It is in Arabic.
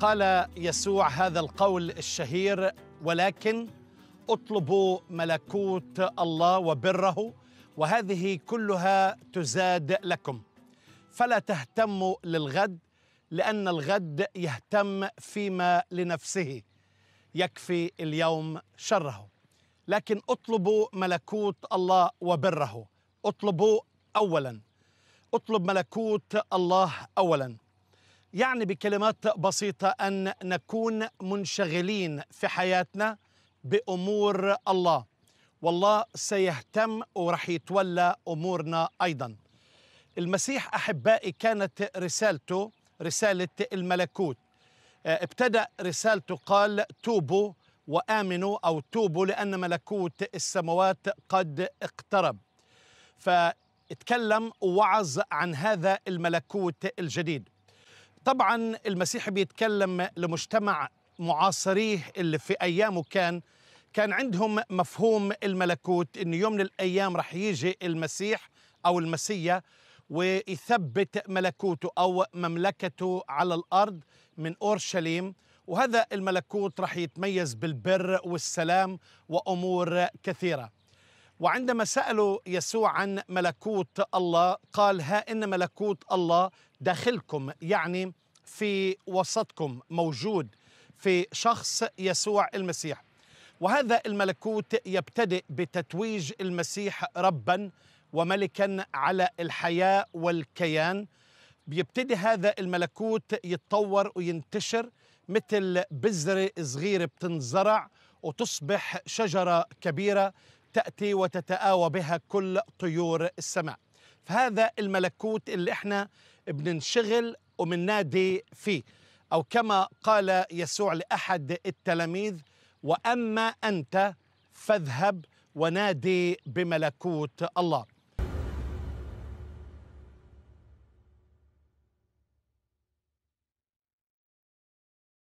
قال يسوع هذا القول الشهير ولكن اطلبوا ملكوت الله وبره وهذه كلها تزاد لكم فلا تهتموا للغد لان الغد يهتم فيما لنفسه يكفي اليوم شره لكن اطلبوا ملكوت الله وبره اطلبوا اولا اطلب ملكوت الله اولا يعني بكلمات بسيطة أن نكون منشغلين في حياتنا بأمور الله والله سيهتم ورح يتولى أمورنا أيضا المسيح أحبائي كانت رسالته رسالة الملكوت آه، ابتدأ رسالته قال توبوا وآمنوا أو توبوا لأن ملكوت السماوات قد اقترب فتكلم ووعظ عن هذا الملكوت الجديد طبعا المسيح بيتكلم لمجتمع معاصريه اللي في ايامه كان كان عندهم مفهوم الملكوت ان يوم من الايام رح يجي المسيح او المسيا ويثبت ملكوته او مملكته على الارض من اورشليم وهذا الملكوت رح يتميز بالبر والسلام وامور كثيره وعندما سالوا يسوع عن ملكوت الله قال ها ان ملكوت الله داخلكم يعني في وسطكم موجود في شخص يسوع المسيح وهذا الملكوت يبتدئ بتتويج المسيح ربا وملكا على الحياه والكيان بيبتدي هذا الملكوت يتطور وينتشر مثل بذره صغيره بتنزرع وتصبح شجره كبيره تأتي وتتآوى بها كل طيور السماء فهذا الملكوت اللي احنا بننشغل وبننادي فيه أو كما قال يسوع لأحد التلاميذ وأما أنت فاذهب ونادي بملكوت الله